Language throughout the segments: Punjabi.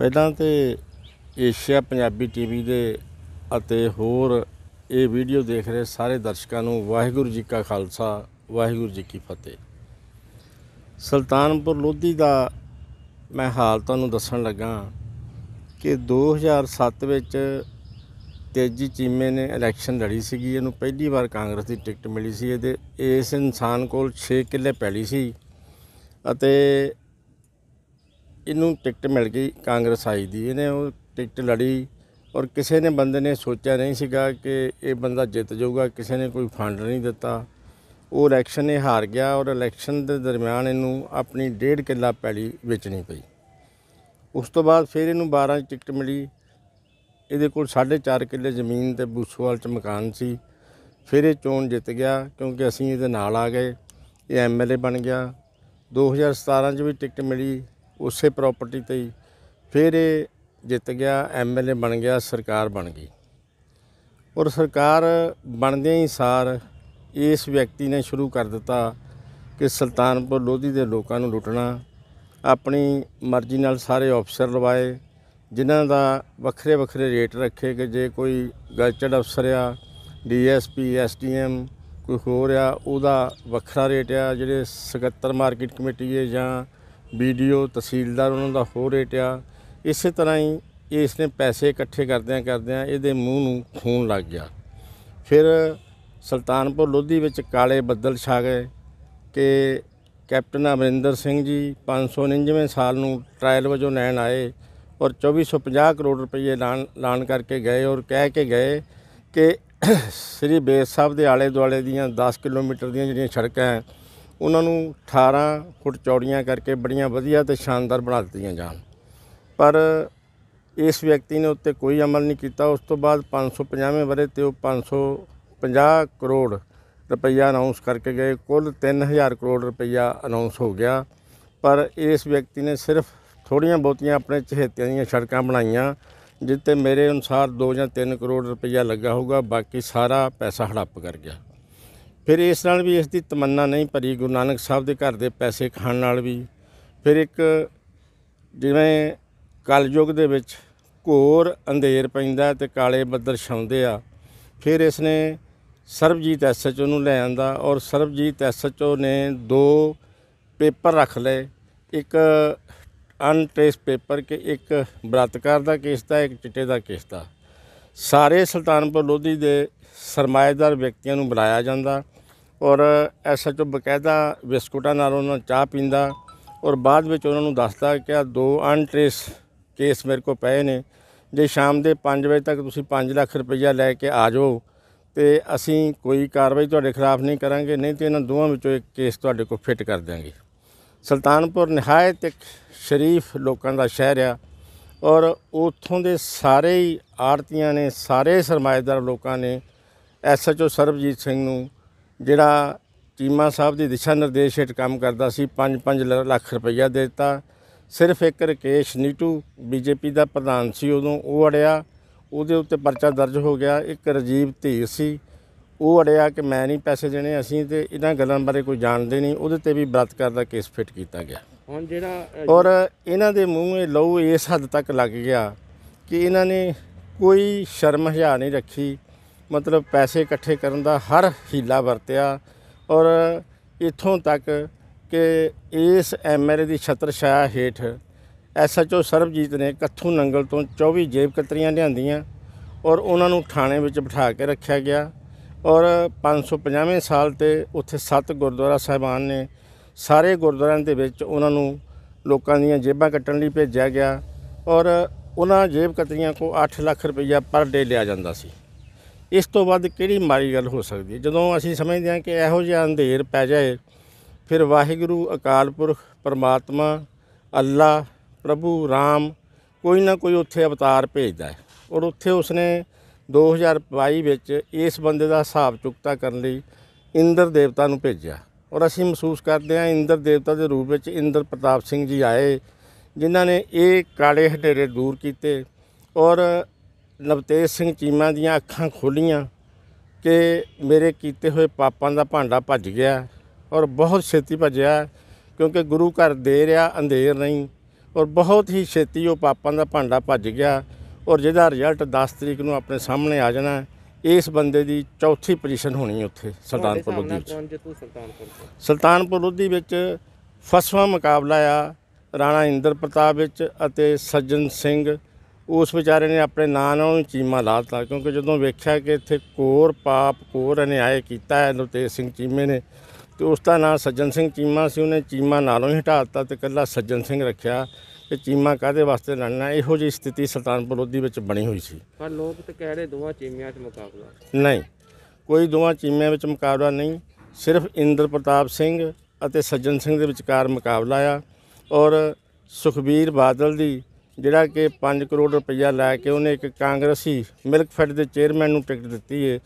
ਪਹਿਲਾਂ ਤੇ ਏਸ਼ੀਆ ਪੰਜਾਬੀ ਟੀਵੀ ਦੇ ਅਤੇ ਹੋਰ ਇਹ ਵੀਡੀਓ ਦੇਖ ਰਹੇ ਸਾਰੇ ਦਰਸ਼ਕਾਂ ਨੂੰ ਵਾਹਿਗੁਰੂ ਜੀ ਕਾ ਖਾਲਸਾ ਵਾਹਿਗੁਰੂ ਜੀ ਕੀ ਫਤਿਹ ਸੁਲਤਾਨਪੁਰ ਲੋਧੀ ਦਾ ਮੈਂ ਹਾਲ ਤੁਹਾਨੂੰ ਦੱਸਣ ਲੱਗਾ ਕਿ 2007 ਵਿੱਚ ਤੇਜੀ ਚੀਮੇ ਨੇ ਇਲੈਕਸ਼ਨ ਲੜੀ ਸੀਗੀ ਇਹਨੂੰ ਪਹਿਲੀ ਵਾਰ ਕਾਂਗਰਸ ਦੀ ਟਿਕਟ ਮਿਲੀ ਸੀ ਇਹਦੇ ਇਸ ਇਨਸਾਨ ਕੋਲ 6 ਕਿੱਲੇ ਪੈਲੀ ਸੀ ਅਤੇ ਇਹਨੂੰ ਟਿਕਟ ਮਿਲ ਗਈ ਕਾਂਗਰਸ ਆਈ ਦੀ ਇਹਨੇ ਉਹ ਟਿਕਟ ਲੜੀ ਔਰ ਕਿਸੇ ਨੇ ਬੰਦੇ ਨੇ ਸੋਚਿਆ ਨਹੀਂ ਸੀਗਾ ਕਿ ਇਹ ਬੰਦਾ ਜਿੱਤ ਜਾਊਗਾ ਕਿਸੇ ਨੇ ਕੋਈ ਫੰਡ ਨਹੀਂ ਦਿੱਤਾ ਉਹ ਇਲੈਕਸ਼ਨ ਇਹ ਹਾਰ ਗਿਆ ਔਰ ਇਲੈਕਸ਼ਨ ਦੇ ਦਰਮਿਆਨ ਇਹਨੂੰ ਆਪਣੀ ਡੇਢ ਕਿੱਲਾ ਪੈਲੀ ਵੇਚਣੀ ਪਈ ਉਸ ਤੋਂ ਬਾਅਦ ਫਿਰ ਇਹਨੂੰ 12 ਟਿਕਟ ਮਿਲੀ ਇਹਦੇ ਕੋਲ 4.5 ਕਿੱਲੇ ਜ਼ਮੀਨ ਤੇ ਬੂਸੋਵਾਲ ਚ ਮਕਾਨ ਸੀ ਫਿਰ ਇਹ ਚੋਣ ਜਿੱਤ ਗਿਆ ਕਿਉਂਕਿ ਅਸੀਂ ਇਹਦੇ ਨਾਲ ਆ ਗਏ ਇਹ ਐਮਐਲਏ ਬਣ ਗਿਆ 2017 ਚ ਵੀ ਟਿਕਟ ਮਿਲੀ ਉਸੇ ਪ੍ਰਾਪਰਟੀ ਤੇ ਹੀ ਫਿਰ ਇਹ ਜਿੱਤ ਗਿਆ ਐਮਐਲਏ ਬਣ ਗਿਆ ਸਰਕਾਰ ਬਣ ਗਈ ਔਰ ਸਰਕਾਰ ਬਣਦੇ ਹੀ ਸਾਰ ਇਸ ਵਿਅਕਤੀ ਨੇ ਸ਼ੁਰੂ ਕਰ ਦਿੱਤਾ ਕਿ ਸੁਲਤਾਨਪੁਰ ਲੋਧੀ ਦੇ ਲੋਕਾਂ ਨੂੰ ਲੁੱਟਣਾ ਆਪਣੀ ਮਰਜ਼ੀ ਨਾਲ ਸਾਰੇ ਅਫਸਰ ਲਵਾਏ ਜਿਨ੍ਹਾਂ ਦਾ ਵੱਖਰੇ ਵੱਖਰੇ ਰੇਟ ਰੱਖੇ ਕਿ ਜੇ ਕੋਈ ਗਲਚੜ ਅਫਸਰ ਆ ਡੀਐਸਪੀ ਐਸਟੀਐਮ ਕੋਈ ਹੋਰ ਆ ਉਹਦਾ ਵੱਖਰਾ ਰੇਟ ਆ ਜਿਹੜੇ ਸਕੱਤਰ ਮਾਰਕੀਟ ਕਮੇਟੀ ਹੈ ਜਾਂ ਵੀਡੀਓ ਤਹਿਸੀਲਦਾਰ ਉਹਨਾਂ ਦਾ ਹੋਰ ਰੇਟ ਆ ਇਸੇ ਤਰ੍ਹਾਂ ਹੀ ਇਸ ਨੇ ਪੈਸੇ ਇਕੱਠੇ ਕਰਦਿਆਂ ਕਰਦਿਆਂ ਇਹਦੇ ਮੂੰਹ ਨੂੰ ਖੂਨ ਲੱਗ ਗਿਆ ਫਿਰ ਸੁਲਤਾਨਪੁਰ ਲੋਧੀ ਵਿੱਚ ਕਾਲੇ ਬੱਦਲ ਛਾ ਗਏ ਕਿ ਕੈਪਟਨ ਅਮਰਿੰਦਰ ਸਿੰਘ ਜੀ 599ਵੇਂ ਸਾਲ ਨੂੰ ਟ੍ਰਾਇਲ ਵਜੋਂ ਨੈਣ ਆਏ ਔਰ 2450 ਕਰੋੜ ਰੁਪਏ ਲਾਣ ਕਰਕੇ ਗਏ ਔਰ ਕਹਿ ਕੇ ਗਏ ਕਿ ਸ੍ਰੀ ਬੇਸ ਸਾਹਿਬ ਦੇ ਆਲੇ ਦੁਆਲੇ ਦੀਆਂ 10 ਕਿਲੋਮੀਟਰ ਦੀਆਂ ਜਿਹੜੀਆਂ ਸੜਕਾਂ ਉਹਨਾਂ ਨੂੰ 18 ਫੁੱਟ ਚੌੜੀਆਂ ਕਰਕੇ ਬੜੀਆਂ ਵਧੀਆ ਤੇ ਸ਼ਾਨਦਾਰ ਬਣਾ ਦਿੱਤੀਆਂ ਜਾਣ ਪਰ ਇਸ ਵਿਅਕਤੀ ਨੇ ਉੱਤੇ ਕੋਈ ਅਮਲ ਨਹੀਂ ਕੀਤਾ ਉਸ ਤੋਂ ਬਾਅਦ 550ਵੇਂ ਬਰੇ ਤੇ ਉਹ 550 ਕਰੋੜ ਰੁਪਈਆ ਅਨਾਉਂਸ ਕਰਕੇ ਗਏ ਕੁੱਲ 3000 ਕਰੋੜ ਰੁਪਈਆ ਅਨਾਉਂਸ ਹੋ ਗਿਆ ਪਰ ਇਸ ਵਿਅਕਤੀ ਨੇ ਸਿਰਫ ਥੋੜੀਆਂ ਬਹੁਤੀਆਂ ਆਪਣੇ ਚਹੇਤਿਆਂ ਦੀਆਂ ਸੜਕਾਂ ਬਣਾਈਆਂ ਜਿੱਤੇ ਮੇਰੇ ਅਨੁਸਾਰ 2 ਜਾਂ 3 ਕਰੋੜ ਰੁਪਈਆ ਲੱਗਾ ਹੋਊਗਾ ਬਾਕੀ ਸਾਰਾ ਪੈਸਾ ਹੜੱਪ ਕਰ ਗਿਆ ਫਿਰ ਇਸ ਨਾਲ ਵੀ ਇਸ ਦੀ ਤਮੰਨਾ ਨਹੀਂ ਭਰੀ ਗੁਰੂ ਨਾਨਕ ਸਾਹਿਬ ਦੇ ਘਰ ਦੇ ਪੈਸੇ ਖਾਣ ਨਾਲ ਵੀ ਫਿਰ ਇੱਕ ਜਿਵੇਂ ਕਲਯੁਗ ਦੇ ਵਿੱਚ ਘੋਰ ਅੰਧੇਰ ਪੈਂਦਾ ਤੇ ਕਾਲੇ ਬੱਦਲ ਛਾਉਂਦੇ ਆ ਫਿਰ ਇਸ ਨੇ ਸਰਬਜੀਤ ਐਸਐਚ ਨੂੰ ਲੈ ਆਂਦਾ ਔਰ ਸਰਬਜੀਤ ਐਸਐਚਓ ਨੇ ਦੋ ਪੇਪਰ ਰੱਖ ਲਏ ਇੱਕ ਅਨਟ੍ਰੇਸ ਪੇਪਰ ਕਿ ਇੱਕ ਬਰਾਤਕਾਰ ਦਾ ਕੇਸ ਦਾ ਇੱਕ ਚਿੱਟੇ ਦਾ ਕੇਸ ਦਾ ਸਾਰੇ ਸੁਲਤਾਨਪੁਰ ਲੋਧੀ ਦੇ ਸਰਮਾਇਦਾਰ ਵਿਅਕਤੀਆਂ ਨੂੰ ਬੁਲਾਇਆ ਜਾਂਦਾ ਔਰ ਚੋ ਬਕਾਇਦਾ ਬਿਸਕੁਟਾਂ ਨਾਲ ਉਹਨਾਂ ਚਾਹ ਪੀਂਦਾ ਔਰ ਬਾਅਦ ਵਿੱਚ ਉਹਨਾਂ ਨੂੰ ਦੱਸਦਾ ਕਿ ਆ ਦੋ ਅਨਟ੍ਰੇਸ ਕੇਸ ਮੇਰੇ ਕੋ ਪਏ ਨੇ ਜੇ ਸ਼ਾਮ ਦੇ 5 ਵਜੇ ਤੱਕ ਤੁਸੀਂ 5 ਲੱਖ ਰੁਪਈਆ ਲੈ ਕੇ ਆ ਜਾਓ ਤੇ ਅਸੀਂ ਕੋਈ ਕਾਰਵਾਈ ਤੁਹਾਡੇ ਖਿਲਾਫ ਨਹੀਂ ਕਰਾਂਗੇ ਨਹੀਂ ਤੇ ਇਹਨਾਂ ਦੋਵਾਂ ਵਿੱਚੋਂ ਇੱਕ ਕੇਸ ਤੁਹਾਡੇ ਕੋ ਫਿੱਟ ਕਰ ਦਿਆਂਗੇ ਸੁਲਤਾਨਪੁਰ ਨਿਹਾਇਤ ਇੱਕ ਸ਼ਰੀਫ ਲੋਕਾਂ ਦਾ ਸ਼ਹਿਰ ਆ ਔਰ ਉਥੋਂ ਦੇ ਸਾਰੇ ਹੀ ਆੜਤੀਆਂ ਨੇ ਸਾਰੇ ਸਰਮਾਇਦਾਰ ਲੋਕਾਂ ਨੇ ਐਸਐਚਓ ਸਰਬਜੀਤ ਸਿੰਘ ਨੂੰ ਜਿਹੜਾ ਚੀਮਾ ਸਾਹਿਬ ਦੀ ਦਿਸ਼ਾ ਨਿਰਦੇਸ਼ ਹੇਠ ਕੰਮ ਕਰਦਾ ਸੀ 5-5 ਲੱਖ ਰੁਪਈਆ ਦੇ ਦਿੱਤਾ ਸਿਰਫ ਇੱਕ ਰਕੇਸ਼ ਨੀਟੂ ਬੀਜੇਪੀ ਦਾ ਪ੍ਰਧਾਨ ਸੀ ਉਦੋਂ ਉਹ ਅੜਿਆ ਉਹਦੇ ਉੱਤੇ ਪਰਚਾ ਦਰਜ ਹੋ ਗਿਆ ਇੱਕ ਰਜੀਵ ਧੀਰ ਸੀ ਉਹ ਅੜਿਆ ਕਿ ਮੈਂ ਨਹੀਂ ਪੈਸੇ ਦੇਣੇ ਅਸੀਂ ਤੇ ਇਹਨਾਂ ਗੱਲਾਂ ਬਾਰੇ ਕੋਈ ਜਾਣਦੇ ਨਹੀਂ ਉਹਦੇ ਤੇ ਵੀ ਬਰਤਕਾਰ ਦਾ ਕੇਸ ਫਿਟ ਕੀਤਾ ਗਿਆ ਹੁਣ ਜਿਹੜਾ ਔਰ ਇਹਨਾਂ ਦੇ ਮੂੰਹੇ ਲਹੂ ਇਸ ਹੱਦ ਤੱਕ ਲੱਗ ਗਿਆ ਕਿ ਇਹਨਾਂ ਨੇ ਕੋਈ ਸ਼ਰਮ ਹਿਆ ਨਹੀਂ ਰੱਖੀ ਮਤਲਬ ਪੈਸੇ ਇਕੱਠੇ ਕਰਨ ਦਾ ਹਰ ਹੀਲਾ ਵਰਤਿਆ ਔਰ ਇਥੋਂ ਤੱਕ ਕਿ ਇਸ ਐਮਐਲਏ ਦੀ ਛਤਰ ਛਾਇਆ ਹੇਠ ਐਸਐਚਓ ਸਰਬਜੀਤ ਨੇ ਕੱਥੂ ਨੰਗਲ ਤੋਂ 24 ਜੇਬ ਕਤਰੀਆਂ ਲਿਆਂਦੀਆਂ ਔਰ ਉਹਨਾਂ ਨੂੰ ਥਾਣੇ ਵਿੱਚ ਬਿਠਾ ਕੇ ਰੱਖਿਆ ਗਿਆ ਔਰ 550ਵੇਂ ਸਾਲ ਤੇ ਉੱਥੇ ਸੱਤ ਗੁਰਦੁਆਰਾ ਸਾਹਿਬਾਨ ਨੇ ਸਾਰੇ ਗੁਰਦੁਆਰਿਆਂ ਦੇ ਵਿੱਚ ਉਹਨਾਂ ਨੂੰ ਲੋਕਾਂ ਦੀਆਂ ਜੇਬਾਂ ਕੱਟਣ ਲਈ ਭੇਜਿਆ ਗਿਆ ਔਰ ਉਹਨਾਂ ਜੇਬ ਕਤਰੀਆਂ ਕੋ 8 ਲੱਖ ਰੁਪਈਆ ਪਰ ਡੇ ਲਿਆ ਜਾਂਦਾ ਸੀ ਇਸ ਤੋਂ ਵੱਧ ਕਿਹੜੀ ਮਾਰੀ ਗੱਲ ਹੋ ਸਕਦੀ ਹੈ ਜਦੋਂ ਅਸੀਂ ਸਮਝਦੇ ਹਾਂ ਕਿ ਇਹੋ ਜਿਹਾ ਅੰਧੇਰ ਪੈ ਜਾਏ ਫਿਰ ਵਾਹਿਗੁਰੂ ਅਕਾਲ ਪੁਰਖ ਪਰਮਾਤਮਾ ਅੱਲਾ ਪ੍ਰਭੂ ਰਾਮ ਕੋਈ ਨਾ ਕੋਈ ਉੱਥੇ ਅਵਤਾਰ ਭੇਜਦਾ ਹੈ ਔਰ ਉੱਥੇ ਉਸਨੇ 2022 ਵਿੱਚ ਇਸ ਬੰਦੇ ਦਾ ਹਿਸਾਬ ਚੁਕਤਾ ਕਰਨ ਲਈ ਇੰਦਰ ਦੇਵਤਾ ਨੂੰ ਭੇਜਿਆ ਔਰ ਅਸੀਂ ਮਹਿਸੂਸ ਕਰਦੇ ਹਾਂ ਇੰਦਰ ਦੇਵਤਾ ਦੇ ਰੂਪ ਵਿੱਚ ਇੰਦਰ ਪ੍ਰਤਾਪ ਸਿੰਘ ਜੀ ਆਏ ਜਿਨ੍ਹਾਂ ਨੇ ਇਹ ਕਾਲੇ ਹਨੇਰੇ ਦੂਰ ਕੀਤੇ ਔਰ ਨਵਤੇਜ ਸਿੰਘ ਚੀਮਾ ਦੀਆਂ ਅੱਖਾਂ ਖੋਲੀਆਂ ਕਿ ਮੇਰੇ ਕੀਤੇ ਹੋਏ ਪਾਪਾਂ ਦਾ ਭਾਂਡਾ ਭੱਜ ਗਿਆ ਔਰ ਬਹੁਤ ਛੇਤੀ ਭੱਜਿਆ ਕਿਉਂਕਿ ਗੁਰੂ ਘਰ ਦੇ ਰਿਆ ਅੰਧੇਰ ਨਹੀਂ ਔਰ ਬਹੁਤ ਹੀ ਛੇਤੀ ਉਹ ਪਾਪਾਂ ਦਾ ਭਾਂਡਾ ਭੱਜ ਗਿਆ ਔਰ ਜਿਹਦਾ ਰਿਜ਼ਲਟ 10 ਤਰੀਕ ਨੂੰ ਆਪਣੇ ਸਾਹਮਣੇ ਆ ਜਾਣਾ ਹੈ ਇਸ ਬੰਦੇ ਦੀ ਚੌਥੀ ਪੋਜੀਸ਼ਨ ਹੋਣੀ ਉੱਥੇ ਸੁਲਤਾਨਪੁਰ ਲੋਧੀ ਵਿੱਚ ਸੁਲਤਾਨਪੁਰ ਲੋਧੀ ਵਿੱਚ ਫਸਵਾ ਮੁਕਾਬਲਾ ਆ ਰਾਣਾ ਇੰਦਰ ਪ੍ਰਤਾਪ ਵਿੱਚ ਅਤੇ ਸੱਜਣ ਸਿੰਘ ਉਸ ਵਿਚਾਰੇ ਨੇ ਆਪਣੇ ਨਾਂ ਨੂੰ ਚੀਮਾ ਲਾਤਾ ਕਿਉਂਕਿ ਜਦੋਂ ਵੇਖਿਆ ਕਿ ਇੱਥੇ ਕੋਰ ਪਾਪ ਕੋਰ ਅਨਿਆਏ ਕੀਤਾ ਹੈ ਨਵਤੇਜ ਸਿੰਘ ਚੀਮੇ ਨੇ ਤੇ ਉਸ ਦਾ ਨਾਂ ਸੱਜਣ ਸਿੰਘ ਚੀਮਾ ਸੀ ਉਹਨੇ ਚੀਮਾ ਨਾਲੋਂ ਹੀ ਦਿੱਤਾ ਤੇ ਇਕੱਲਾ ਸੱਜਣ ਸਿੰਘ ਰੱਖਿਆ ਇਹ ਚੀਮਾ ਕਾਦੇ ਵਾਸਤੇ ਲੜਨਾ ਇਹੋ ਜਿਹੀ ਸਥਿਤੀ ਸੁਲਤਾਨਪੁਰ ਲੋਧੀ ਵਿੱਚ ਬਣੀ ਹੋਈ ਸੀ ਪਰ ਲੋਕ ਤਾਂ ਕਹਿ ਰਹੇ ਦੋਵਾਂ ਚੀਮਿਆਂ 'ਚ ਮੁਕਾਬਲਾ ਨਹੀਂ ਕੋਈ ਦੋਵਾਂ ਚੀਮਿਆਂ ਵਿੱਚ ਮੁਕਾਬਲਾ ਨਹੀਂ ਸਿਰਫ ਇੰਦਰ ਪ੍ਰਤਾਪ ਸਿੰਘ ਅਤੇ ਸੱਜਣ ਸਿੰਘ ਦੇ ਵਿਚਕਾਰ ਮੁਕਾਬਲਾ ਆ ਔਰ ਸੁਖਬੀਰ ਬਾਦਲ ਦੀ ਜਿਹੜਾ ਕਿ 5 ਕਰੋੜ ਰੁਪਇਆ ਲੈ ਕੇ ਉਹਨੇ ਇੱਕ ਕਾਂਗਰਸੀ ਮਿਲਕ ਫੈਡ ਦੇ ਚੇਅਰਮੈਨ ਨੂੰ ਟਿਕਟ ਦਿੱਤੀ ਏ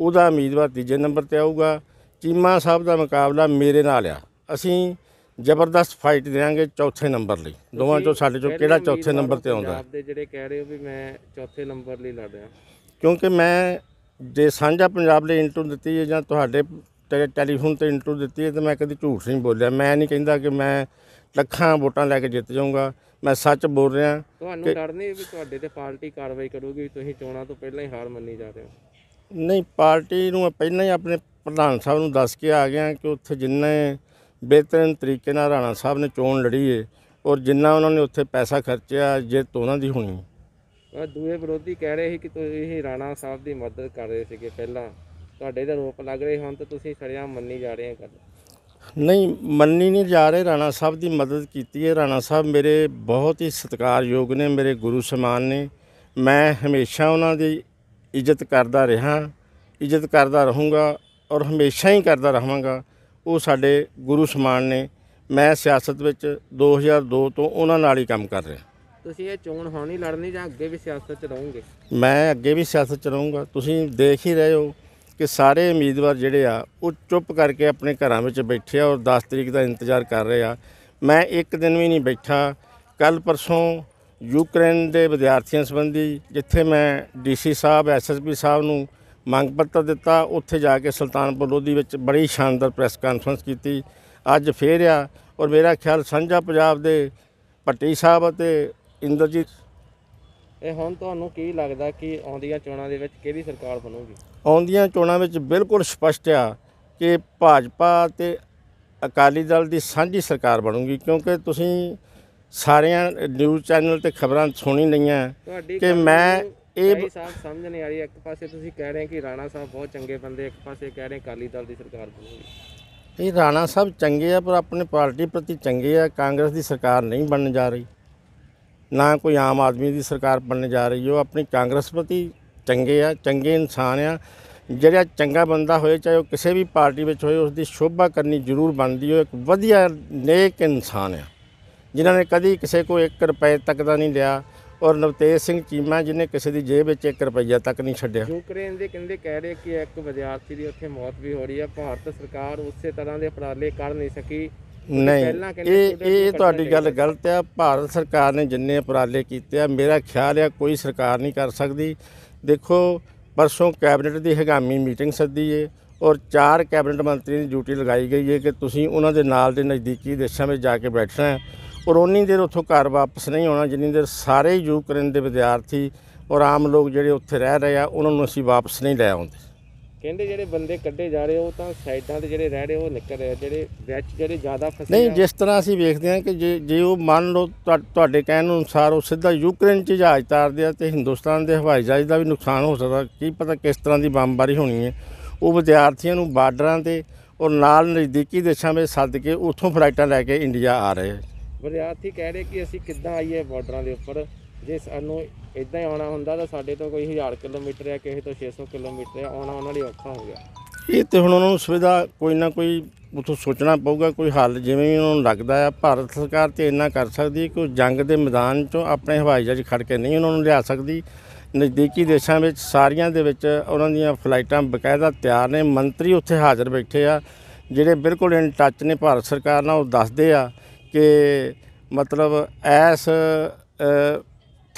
ਉਹਦਾ ਉਮੀਦਵਾਰ ਤੀਜੇ ਨੰਬਰ ਤੇ ਆਊਗਾ ਚੀਮਾ ਸਾਹਿਬ ਦਾ ਮੁਕਾਬਲਾ ਮੇਰੇ ਨਾਲ ਆ ਅਸੀਂ ਜ਼ਬਰਦਸਤ ਫਾਈਟ ਦੇਾਂਗੇ ਚੌਥੇ ਨੰਬਰ ਲਈ ਦੋਵਾਂ ਚੋਂ ਸਾਡੇ ਚੋਂ ਕਿਹੜਾ ਚੌਥੇ ਨੰਬਰ ਤੇ ਆਉਂਦਾ ਹੈ? ਜਿਹੜੇ ਕਹਿ ਰਹੇ ਹੋ ਵੀ ਮੈਂ ਚੌਥੇ ਨੰਬਰ ਲਈ ਲੜ ਰਿਹਾ ਕਿਉਂਕਿ ਮੈਂ ਜੇ ਸਾਂਝਾ ਪੰਜਾਬ ਲਈ ਇੰਟਰਵਿਊ ਦਿੱਤੀ ਹੈ ਜਾਂ ਤੁਹਾਡੇ ਟੈ- ਟੈਲੀਫੋਨ ਤੇ ਇੰਟਰਵਿਊ ਦਿੱਤੀ ਹੈ ਤਾਂ ਮੈਂ ਕਦੀ ਝੂਠ ਨਹੀਂ ਬੋਲਿਆ ਮੈਂ ਨਹੀਂ ਕਹਿੰਦਾ ਕਿ ਮੈਂ ਲੱਖਾਂ ਵੋਟਾਂ ਲੈ ਕੇ ਜਿੱਤ ਜਾਊਂਗਾ ਮੈਂ ਸੱਚ ਬੋਲ ਰਿਹਾ ਤੁਹਾਨੂੰ ਡਰ ਨਹੀਂ ਵੀ ਤੁਹਾਡੇ ਤੇ ਪਾਰਟੀ ਕਾਰਵਾਈ ਕਰੂਗੀ ਤੁਸੀਂ ਚੋਣਾਂ ਤੋਂ ਪਹਿਲਾਂ ਹੀ ਹਾਰ ਮੰਨੀ ਜਾ ਰਹੇ ਹੋ ਨਹੀਂ ਪਾਰਟੀ ਨੂੰ ਮੈਂ ਪਹਿਲਾਂ ਹੀ ਆਪਣੇ ਪ੍ਰਧਾਨ ਸਾਹਿਬ ਨੂੰ ਦੱਸ ਕੇ ਆ ਗਿਆ ਕਿ ਉੱਥੇ ਜਿੰਨੇ ਬਿਹਤਰੀਨ ਤਰੀਕੇ ਨਾਲ ਰਾਣਾ ਸਾਹਿਬ ਨੇ ਚੋਣ ਲੜੀ ਏ ਔਰ ਜਿੰਨਾ ਉਹਨਾਂ ਨੇ ਉੱਥੇ ਪੈਸਾ ਖਰਚਿਆ ਜੇ ਉਹਨਾਂ ਦੀ ਹੋਣੀ ਆ ਦੂਏ ਵਿਰੋਧੀ ਕਹਿ ਰਹੇ ਸੀ ਕਿ ਤੁਸੀਂ ਰਾਣਾ ਸਾਹਿਬ ਦੀ ਮਦਦ ਕਰ ਰਹੇ ਸੀਗੇ ਪਹਿਲਾਂ ਤੁਹਾਡੇ ਦਾ ਰੋਪ ਲੱਗ ਰਹੇ ਹੁਣ ਤਾਂ ਤੁਸੀਂ ਸੜਿਆਂ ਮੰਨੀ ਜਾ ਰਹੇ ਹੋ ਨਹੀਂ ਮੰਨੀ ਨਹੀਂ ਜਾ ਰਹੇ ਰਾਣਾ ਸਾਹਿਬ ਦੀ ਮਦਦ ਕੀਤੀ ਹੈ ਰਾਣਾ ਸਾਹਿਬ ਮੇਰੇ ਬਹੁਤ ਹੀ ਸਤਿਕਾਰਯੋਗ ਨੇ ਮੇਰੇ ਗੁਰੂ ਸਮਾਨ ਨੇ ਮੈਂ ਹਮੇਸ਼ਾ ਉਹਨਾਂ ਦੀ ਇੱਜ਼ਤ ਕਰਦਾ ਰਿਹਾ ਇੱਜ਼ਤ ਕਰਦਾ ਰਹੂੰਗਾ ਔਰ ਹਮੇਸ਼ਾ ਹੀ ਕਰਦਾ ਰਹਾਂਗਾ ਉਹ ਸਾਡੇ ਗੁਰੂ ਸਮਾਨ ਨੇ ਮੈਂ ਸਿਆਸਤ ਵਿੱਚ 2002 ਤੋਂ ਉਹਨਾਂ ਨਾਲ ਹੀ ਕੰਮ ਕਰ ਰਿਹਾ ਤੁਸੀਂ ਇਹ ਚੋਣ ਹੋਣੀ ਲੜਨੀ ਜਾਂ ਅੱਗੇ ਵੀ ਸਿਆਸਤ 'ਚ ਰਹੋਗੇ ਮੈਂ ਅੱਗੇ ਵੀ ਸਿਆਸਤ 'ਚ ਰਹੂੰਗਾ ਤੁਸੀਂ ਦੇਖ ਹੀ ਰਹੇ ਹੋ ਕਿ ਸਾਰੇ ਉਮੀਦਵਾਰ ਜਿਹੜੇ ਆ ਉਹ ਚੁੱਪ ਕਰਕੇ ਆਪਣੇ ਘਰਾਂ ਵਿੱਚ ਬੈਠੇ ਆ ਔਰ 10 ਤਰੀਕ ਦਾ ਇੰਤਜ਼ਾਰ ਕਰ ਰਹੇ ਆ ਮੈਂ ਇੱਕ ਦਿਨ ਵੀ ਨਹੀਂ ਬੈਠਾ ਕੱਲ ਪਰਸੋਂ ਯੂਕਰੇਨ ਦੇ ਵਿਦਿਆਰਥੀਆਂ ਸੰਬੰਧੀ ਜਿੱਥੇ ਮੈਂ ਡੀਸੀ ਸਾਹਿਬ ਐਸਐਸਪੀ ਸਾਹਿਬ ਨੂੰ ਮੰਗ ਪੱਤਰ ਦਿੱਤਾ ਉੱਥੇ ਜਾ ਕੇ ਸੁਲਤਾਨਪੁਰ ਲੋਧੀ ਵਿੱਚ ਬੜੀ ਸ਼ਾਨਦਾਰ ਪ੍ਰੈਸ ਕਾਨਫਰੰਸ ਕੀਤੀ ਅੱਜ ਫੇਰ ਆ ਔਰ ਮੇਰਾ ਖਿਆਲ ਸਾਂਝਾ ਪੰਜਾਬ ਦੇ ਭੱਟੀ ਸਾਹਿਬ ਅਤੇ ਇੰਦਰਜੀਤ ਇਹ ਹੁਣ ਤੁਹਾਨੂੰ ਕੀ ਲੱਗਦਾ ਕਿ ਆਉਂਦੀਆਂ ਚੋਣਾਂ ਦੇ ਵਿੱਚ ਕਿਹਦੀ ਸਰਕਾਰ ਬਣੂਗੀ ਆਉਂਦੀਆਂ ਚੋਣਾਂ ਵਿੱਚ ਬਿਲਕੁਲ ਸਪਸ਼ਟ ਆ ਕਿ ਭਾਜਪਾ ਤੇ ਅਕਾਲੀ ਦਲ ਦੀ ਸਾਂਝੀ ਸਰਕਾਰ ਬਣੂਗੀ ਕਿਉਂਕਿ ਤੁਸੀਂ ਸਾਰਿਆਂ ਨਿਊਜ਼ ਚੈਨਲ ਤੇ ਖਬਰਾਂ ਸੁਣੀ ਲਈਆਂ ਕਿ ਮੈਂ ਇਹ ਸਾਹਿਬ ਸਮਝ ਨਹੀਂ ਆ ਰਹੀ ਇੱਕ ਪਾਸੇ ਤੁਸੀਂ ਕਹਿ ਰਹੇ ਕਿ ਰਾਣਾ ਸਾਹਿਬ ਬਹੁਤ ਚੰਗੇ ਬੰਦੇ ਇੱਕ ਪਾਸੇ ਕਹਿ ਰਹੇ ਕਾਲੀ ਦਲ ਦੀ ਸਰਕਾਰ ਬਣੂਗੀ ਇਹ ਰਾਣਾ ਸਾਹਿਬ ਚੰਗੇ ਆ ਪਰ ਆਪਣੇ ਪਾਰਟੀ ਪ੍ਰਤੀ ਚੰਗੇ ਆ ਕਾਂਗਰਸ ਦੀ ਸਰਕਾਰ ਨਹੀਂ ਬਣਨ ਜਾ ਰਹੀ ਨਾ ਕੋਈ ਆਮ ਆਦਮੀ ਦੀ ਸਰਕਾਰ ਬਣਨ ਜਾ ਰਹੀ ਉਹ ਆਪਣੀ ਕਾਂਗਰਸ ਪ੍ਰਤੀ ਚੰਗੇ ਆ ਚੰਗੇ ਇਨਸਾਨ ਆ ਜਿਹੜਾ ਚੰਗਾ ਬੰਦਾ ਹੋਏ ਚਾਹੇ ਉਹ ਕਿਸੇ ਵੀ ਪਾਰਟੀ ਵਿੱਚ ਹੋਏ ਉਸ ਦੀ ਸ਼ੋਭਾ ਕਰਨੀ ਜ਼ਰੂਰ ਬਣਦੀ ਉਹ ਇੱਕ ਵਧੀਆ ਨੇਕ ਇਨਸਾਨ ਆ ਜਿਨ੍ਹਾਂ ਨੇ ਕਦੀ ਕਿਸੇ ਕੋ 1 ਰੁਪਏ ਤੱਕ ਦਾ ਨਹੀਂ ਲਿਆ ਔਰ ਲਵਤੇਜ ਸਿੰਘ ਚੀਮਾ ਜਿਹਨੇ ਕਿਸੇ ਦੀ ਜੇਬ ਵਿੱਚ 1 ਰੁਪਈਆ ਤੱਕ ਨਹੀਂ ਛੱਡਿਆ ਯੂਕਰੇਨ ਦੇ ਕਹਿੰਦੇ ਕਹਿ ਰਹੇ ਕਿ ਇੱਕ ਵਿਦਿਆਰਥੀ ਦੀ ਉੱਥੇ ਮੌਤ ਵੀ ਹੋ ਰਹੀ ਹੈ ਭਾਰਤ ਸਰਕਾਰ ਉਸੇ ਤਰ੍ਹਾਂ ਦੇ ਅਪਰਾਲੇ ਕਰ ਨਹੀਂ ਸਕੀ ਨਹੀਂ ਇਹ ਇਹ ਤੁਹਾਡੀ ਗੱਲ ਗਲਤ ਆ ਭਾਰਤ ਸਰਕਾਰ ਨੇ ਜਿੰਨੇ ਅਪਰਾਲੇ ਕੀਤੇ ਆ ਮੇਰਾ ਖਿਆਲ ਆ ਕੋਈ ਸਰਕਾਰ ਨਹੀਂ ਕਰ ਸਕਦੀ ਦੇਖੋ ਪਰਸੋਂ ਕੈਬਨਿਟ ਦੀ ਹਗਾਮੀ ਮੀਟਿੰਗ ਸੱਦੀ ਏ ਔਰ ਚਾਰ ਕੈਬਨਿਟ ਮੰਤਰੀ ਦੀ ਡਿਊਟੀ ਲਗਾਈ ਗਈ ਹੈ ਕਿ ਤੁਸੀਂ ਉਹਨਾਂ ਦੇ ਨਾਲ ਦੇ ਨਜ਼ਦੀਕੀ ਦੇਸ਼ਾਂ ਵਿੱਚ ਜਾ ਕੇ ਬੈਠਣਾ ਹੈ ਔਰ ਉਨੀ ਦੇਰ ਉੱਥੋਂ ਘਰ ਵਾਪਸ ਨਹੀਂ ਆਉਣਾ ਜਿੰਨੀ ਦੇਰ ਸਾਰੇ ਯੂਕਰੇਨ ਦੇ ਵਿਦਿਆਰਥੀ ਔਰ ਆਮ ਲੋਕ ਜਿਹੜੇ ਉੱਥੇ ਰਹਿ ਰਹੇ ਆ ਉਹਨਾਂ ਨੂੰ ਅਸੀਂ ਵਾਪਸ ਨਹੀਂ ਲੈ ਆਉਂਦੇ ਕਹਿੰਦੇ ਜਿਹੜੇ ਬੰਦੇ ਕੱਢੇ ਜਾ ਰਹੇ ਉਹ ਤਾਂ ਸਾਈਡਾਂ ਤੇ ਜਿਹੜੇ ਰਹਿ ਰਹੇ ਉਹ ਨਿਕਲ ਰਹੇ ਜਿਹੜੇ ਵਿੱਚ ਜਿਹੜੇ ਜ਼ਿਆਦਾ ਫਸੇ ਨਹੀਂ ਜਿਸ ਤਰ੍ਹਾਂ ਅਸੀਂ ਵੇਖਦੇ ਹਾਂ ਕਿ ਜੇ ਜੇ ਉਹ ਮੰਨ ਲਓ ਤੁਹਾਡੇ ਕਹਿਣ ਅਨੁਸਾਰ ਉਹ ਸਿੱਧਾ ਯੂਕਰੇਨ 'ਚ ਜਹਾਜ਼ ਤਾਰਦੇ ਆ ਤੇ ਹਿੰਦੁਸਤਾਨ ਦੇ ਹਵਾਈ ਜਹਾਜ਼ ਦਾ ਵੀ ਨੁਕਸਾਨ ਹੋ ਸਕਦਾ ਕੀ ਪਤਾ ਕਿਸ ਤਰ੍ਹਾਂ ਦੀ ਬੰਬਾਰੀ ਹੋਣੀ ਹੈ ਉਹ ਵਿਦਿਆਰਥੀਆਂ ਨੂੰ ਬਾਰਡਰਾਂ ਤੇ ਔਰ ਨਾਲ ਨਜ਼ਦੀਕੀ ਦੇਸ਼ਾਂ ਵਿੱਚ ਸੱਦ ਕੇ ਉੱਥੋਂ ਫਲਾਈਟਾਂ ਲੈ ਕੇ ਇੰਡੀਆ ਆ ਰਹੇ ਵਿਦਿਆਰਥੀ ਕਹਿ ਰਹੇ ਕਿ ਅਸੀਂ ਕਿੱਦਾਂ ਆਈਏ ਬਾਰਡਰਾਂ ਦੇ ਉੱਪਰ ਜੇ ਸਾਨੂੰ ਇਦਾਂ ਹੀ ਆਉਣਾ ਹੁੰਦਾ ਤਾਂ ਸਾਡੇ ਤੋਂ ਕੋਈ 1000 ਕਿਲੋਮੀਟਰ ਆ ਕਿਸੇ ਤੋਂ 600 ਕਿਲੋਮੀਟਰ ਆ ਆਉਣਾ ਉਹਨਾਂ ਲਈ ਔਖਾ ਹੋ ਗਿਆ ਇਹ ਤੇ ਹੁਣ ਉਹਨਾਂ ਨੂੰ ਸੁਵਿਧਾ ਕੋਈ ਨਾ ਕੋਈ ਉਥੋਂ ਸੋਚਣਾ ਪਊਗਾ ਕੋਈ ਹੱਲ ਜਿਵੇਂ ਉਹਨਾਂ ਨੂੰ ਲੱਗਦਾ ਆ ਭਾਰਤ ਸਰਕਾਰ ਤੇ ਇੰਨਾ ਕਰ ਸਕਦੀ ਕਿ ਉਹ ਜੰਗ ਦੇ ਮੈਦਾਨ 'ਚੋਂ ਆਪਣੇ ਹਵਾਈ ਜਹਾਜ਼ ਖੜ ਕੇ ਨਹੀਂ ਉਹਨਾਂ ਨੂੰ ਲਿਆ ਸਕਦੀ ਨਜ਼ਦੀਕੀ ਦੇਸ਼ਾਂ ਵਿੱਚ ਸਾਰੀਆਂ ਦੇ ਵਿੱਚ ਉਹਨਾਂ ਦੀਆਂ ਫਲਾਈਟਾਂ ਬਕਾਇਦਾ ਤਿਆਰ ਨੇ ਮੰਤਰੀ ਉੱਥੇ ਹਾਜ਼ਰ ਬੈਠੇ ਆ ਜਿਹੜੇ ਬਿਲਕੁਲ ਇਨ ਟੱਚ ਨੇ ਭਾਰਤ ਸਰਕਾਰ ਨਾਲ ਉਹ ਦੱਸਦੇ ਆ ਕਿ ਮਤਲਬ ਐਸ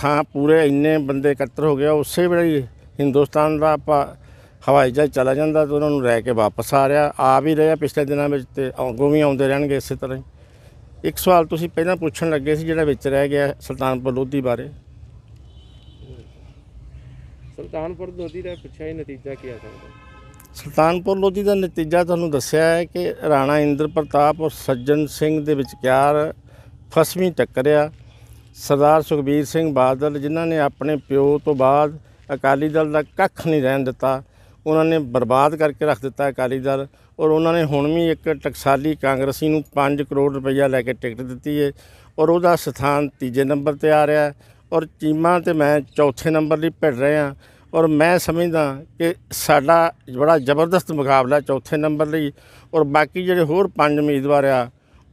ਥਾਂ ਪੂਰੇ ਇੰਨੇ ਬੰਦੇ ਇਕੱਤਰ ਹੋ ਗਏ ਉਸੇ ਵੇਲੇ ਹਿੰਦੁਸਤਾਨ ਦਾ ਆਪਾ ਹਵਾਈ ਜਹਾਜ਼ ਚਲਾ ਜਾਂਦਾ ਤੇ ਉਹਨਾਂ ਨੂੰ ਲੈ ਕੇ ਵਾਪਸ ਆ ਰਿਹਾ ਆ ਵੀ ਰਿਹਾ ਪਿਛਲੇ ਦਿਨਾਂ ਵਿੱਚ ਤੇ ਅੱਗੋਂ ਵੀ ਆਉਂਦੇ ਰਹਿਣਗੇ ਇਸੇ ਤਰ੍ਹਾਂ ਹੀ ਇੱਕ ਸਵਾਲ ਤੁਸੀਂ ਪਹਿਲਾਂ ਪੁੱਛਣ ਲੱਗੇ ਸੀ ਜਿਹੜਾ ਵਿੱਚ ਰਹਿ ਗਿਆ ਸੁਲਤਾਨਪੁਰ ਲੋਧੀ ਬਾਰੇ ਸੁਲਤਾਨਪੁਰ ਲੋਧੀ ਦਾ ਪੁੱਛਿਆ ਹੀ ਨਤੀਜਾ ਕੀ ਆ ਸਕਦਾ ਸੁਲਤਾਨਪੁਰ ਲੋਧੀ ਦਾ ਨਤੀਜਾ ਤੁਹਾਨੂੰ ਦੱਸਿਆ ਹੈ ਕਿ ਰਾਣਾ ਇੰਦਰ ਪ੍ਰਤਾਪ ਔਰ ਸੱਜਣ ਸਿੰਘ ਦੇ ਵਿਚਕਾਰ ਫਸਵੀਂ ਟੱਕਰਿਆ ਸਰਦਾਰ ਸੁਖਬੀਰ ਸਿੰਘ ਬਾਦਲ ਜਿਨ੍ਹਾਂ ਨੇ ਆਪਣੇ ਪਿਓ ਤੋਂ ਬਾਅਦ ਅਕਾਲੀ ਦਲ ਦਾ ਕੱਖ ਨਹੀਂ ਰਹਿਣ ਦਿੱਤਾ ਉਹਨਾਂ ਨੇ ਬਰਬਾਦ ਕਰਕੇ ਰੱਖ ਦਿੱਤਾ ਅਕਾਲੀ ਦਲ ਔਰ ਉਹਨਾਂ ਨੇ ਹੁਣ ਵੀ ਇੱਕ ਟਕਸਾਲੀ ਕਾਂਗਰਸੀ ਨੂੰ 5 ਕਰੋੜ ਰੁਪਈਆ ਲੈ ਕੇ ਟਿਕਟ ਦਿੱਤੀ ਹੈ ਔਰ ਉਹਦਾ ਸਥਾਨ ਤੀਜੇ ਨੰਬਰ ਤੇ ਆ ਰਿਹਾ ਔਰ ਚੀਮਾ ਤੇ ਮੈਂ ਚੌਥੇ ਨੰਬਰ ਲਈ ਭਿੜ ਰਹੇ ਹਾਂ ਔਰ ਮੈਂ ਸਮਝਦਾ ਕਿ ਸਾਡਾ ਬੜਾ ਜ਼ਬਰਦਸਤ ਮੁਕਾਬਲਾ ਚੌਥੇ ਨੰਬਰ ਲਈ ਔਰ ਬਾਕੀ ਜਿਹੜੇ ਹੋਰ ਪੰਜ ਉਮੀਦਵਾਰ ਆ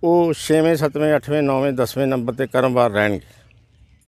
ਉਹ 6ਵੇਂ 7ਵੇਂ 8ਵੇਂ 9ਵੇਂ 10ਵੇਂ ਨੰਬਰ ਤੇ ਕਰਮਵਾਰ ਰਹਿਣਗੇ